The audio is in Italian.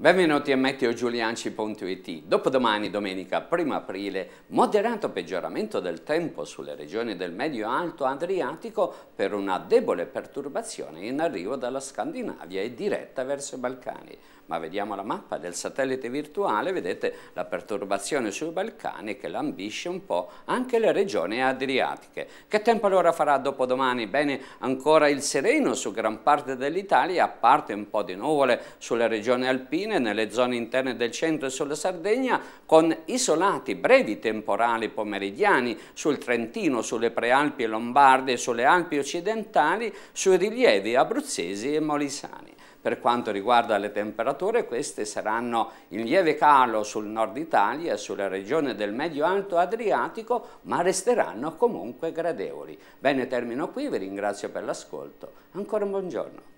Benvenuti a meteogiulianci.it. Dopodomani, domenica 1 aprile, moderato peggioramento del tempo sulle regioni del medio-alto Adriatico per una debole perturbazione in arrivo dalla Scandinavia e diretta verso i Balcani. Ma vediamo la mappa del satellite virtuale, vedete la perturbazione sui Balcani che lambisce un po' anche le regioni adriatiche. Che tempo allora farà dopodomani? Bene, ancora il sereno su gran parte dell'Italia, a parte un po' di nuvole sulle regioni alpine, Sicilia, nelle zone interne del centro e sulla Sardegna, con isolati brevi temporali pomeridiani sul Trentino, sulle prealpi lombarde, sulle Alpi occidentali, sui rilievi abruzzesi e molisani. Per quanto riguarda le temperature, queste saranno in lieve calo sul nord Italia e sulla regione del medio-alto Adriatico, ma resteranno comunque gradevoli. Bene, termino qui, vi ringrazio per l'ascolto. Ancora un buongiorno.